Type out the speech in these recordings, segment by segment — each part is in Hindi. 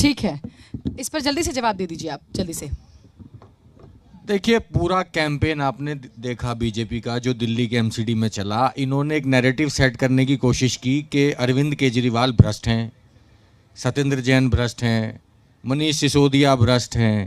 ठीक है इस पर जल्दी से जवाब दे दीजिए आप जल्दी से देखिए पूरा कैंपेन आपने देखा बीजेपी का जो दिल्ली के एमसीडी में चला इन्होंने एक नैरेटिव सेट करने की कोशिश की कि अरविंद केजरीवाल भ्रष्ट हैं सत्येंद्र जैन भ्रष्ट हैं मनीष सिसोदिया भ्रष्ट हैं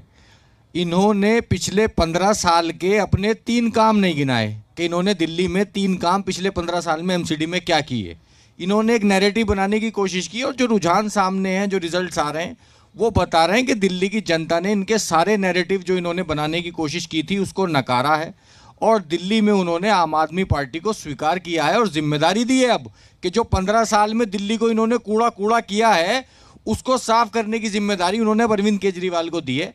इन्होंने पिछले पंद्रह साल के अपने तीन काम नहीं गिनाए कि इन्होंने दिल्ली में तीन काम पिछले पंद्रह साल में एमसीडी में क्या किए इन्होंने एक नैरेटिव बनाने की कोशिश की और जो रुझान सामने हैं जो रिजल्ट्स आ रहे हैं वो बता रहे हैं कि दिल्ली की जनता ने इनके सारे नैरेटिव जो इन्होंने बनाने की कोशिश की थी उसको नकारा है और दिल्ली में उन्होंने आम आदमी पार्टी को स्वीकार किया है और जिम्मेदारी दी है अब कि जो पंद्रह साल में दिल्ली को इन्होंने कूड़ा कूड़ा किया है उसको साफ करने की जिम्मेदारी उन्होंने अरविंद केजरीवाल को दी है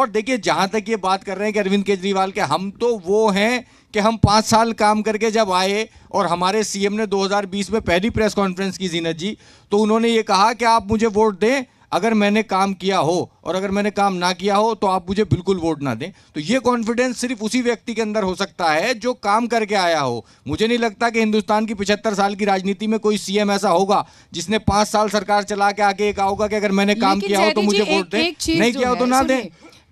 और देखिए जहां तक ये बात कर रहे हैं कि अरविंद केजरीवाल के हम तो वो हैं कि हम पाँच साल काम करके जब आए और हमारे सीएम ने 2020 में पहली प्रेस कॉन्फ्रेंस की जीनत जी तो उन्होंने ये कहा कि आप मुझे वोट दें अगर मैंने काम किया हो और अगर मैंने काम ना किया हो तो आप मुझे बिल्कुल वोट ना दें तो ये कॉन्फिडेंस सिर्फ उसी व्यक्ति के अंदर हो सकता है जो काम करके आया हो मुझे नहीं लगता कि हिंदुस्तान की पिछहत्तर साल की राजनीति में कोई सीएम ऐसा होगा जिसने पांच साल सरकार चला के आके कहा होगा कि अगर मैंने काम किया हो तो मुझे वोट दें नहीं किया हो तो ना दें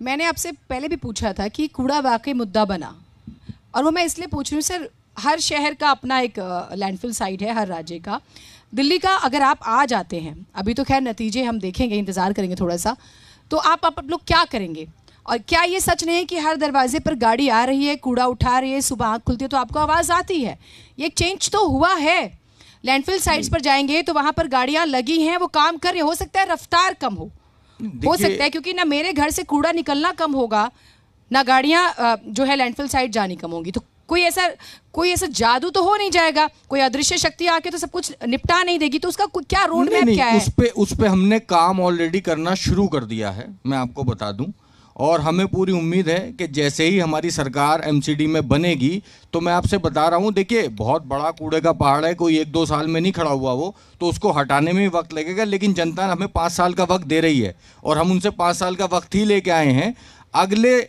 मैंने आपसे पहले भी पूछा था कि कूड़ा वाकई मुद्दा बना और वो मैं इसलिए पूछ रही हूँ सर हर शहर का अपना एक लैंडफिल साइट है हर राज्य का दिल्ली का अगर आप आ जाते हैं अभी तो खैर नतीजे हम देखेंगे इंतज़ार करेंगे थोड़ा सा तो आप आप लोग क्या करेंगे और क्या ये सच नहीं है कि हर दरवाजे पर गाड़ी आ रही है कूड़ा उठा रही है सुबह आँख खुलती है तो आपको आवाज़ आती है ये चेंज तो हुआ है लैंडफिल साइट्स पर जाएंगे तो वहाँ पर गाड़ियाँ लगी हैं वो काम कर रही हो सकता है रफ्तार कम हो हो सकता है क्योंकि ना मेरे घर से कूड़ा निकलना कम होगा ना गाड़ियाँ जो है लैंडफिल साइड जानी कम होंगी तो कोई ऐसा कोई ऐसा जादू तो हो नहीं जाएगा कोई अदृश्य शक्ति आके तो सब कुछ निपटा नहीं देगी तो उसका क्या रोड मैप क्या है उस पे उस पे हमने काम ऑलरेडी करना शुरू कर दिया है मैं आपको बता दूं और हमें पूरी उम्मीद है कि जैसे ही हमारी सरकार एमसीडी में बनेगी तो मैं आपसे बता रहा हूँ देखिए बहुत बड़ा कूड़े का पहाड़ है कोई एक दो साल में नहीं खड़ा हुआ वो तो उसको हटाने में वक्त लगेगा लेकिन जनता हमें पाँच साल का वक्त दे रही है और हम उनसे पाँच साल का वक्त ही लेके आए हैं अगले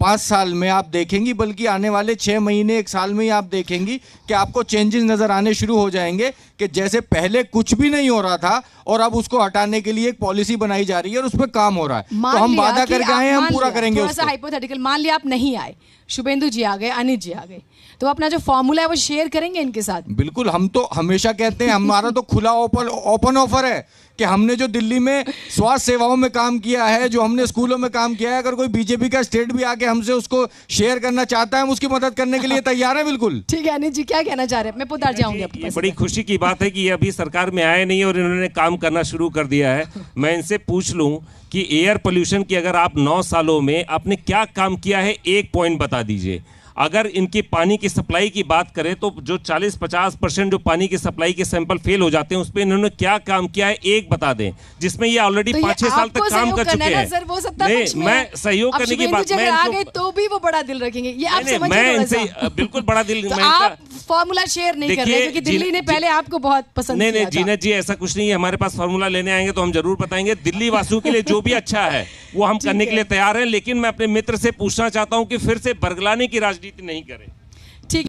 पाँच साल में आप देखेंगी बल्कि आने वाले छः महीने एक साल में ही आप देखेंगी कि आपको चेंजेस नज़र आने शुरू हो जाएंगे कि जैसे पहले कुछ भी नहीं हो रहा था और अब उसको हटाने के लिए एक पॉलिसी बनाई जा रही है और उस पर काम हो रहा है तो हम वादा करके आए हम पूरा करेंगे हाइपोथेटिकल मान लिया आप नहीं आए शुभेंदु जी आ गए अनित जी आ गए तो अपना जो फॉर्मूला है वो शेयर करेंगे इनके साथ बिल्कुल हम तो हमेशा कहते हैं हमारा तो खुला ओपन ओपन ऑफर है कि हमने जो दिल्ली में स्वास्थ्य सेवाओं में काम किया है जो हमने स्कूलों में काम किया है अगर कोई बीजेपी का स्टेट भी आके हमसे उसको शेयर करना चाहता है हम उसकी मदद करने के लिए तैयार है बिल्कुल ठीक है अनित जी क्या कहना चाह रहे हैं मैं खुद जाऊंगी जाऊंगी बड़ी खुशी की बात है कि अभी सरकार में आए नहीं और इन्होंने काम करना शुरू कर दिया है मैं इनसे पूछ लूँ कि एयर पोल्यूशन की अगर आप 9 सालों में आपने क्या काम किया है एक पॉइंट बता दीजिए अगर इनकी पानी की सप्लाई की बात करें तो जो 40-50 परसेंट जो पानी की सप्लाई के सैंपल फेल हो जाते हैं उस पर इन्होंने क्या काम किया है एक बता दें जिसमें ये ऑलरेडी पांच छह साल तक काम कर चुके हैं तो मैं सहयोग करने की बात मैं तो भी वो बड़ा दिल रखेंगे ये मैं इनसे बिल्कुल बड़ा दिल तो फॉर्मूला शेयर नहीं कर रहे क्योंकि दिल्ली ने पहले आपको बहुत पसंद नहीं नहीं जीनत जी ऐसा कुछ नहीं है हमारे पास फॉर्मूला लेने आएंगे तो हम जरूर बताएंगे दिल्ली वासियों के लिए जो भी अच्छा है वो हम करने के लिए तैयार हैं लेकिन मैं अपने मित्र से पूछना चाहता हूं कि फिर से बरगलाने की राजनीति नहीं करें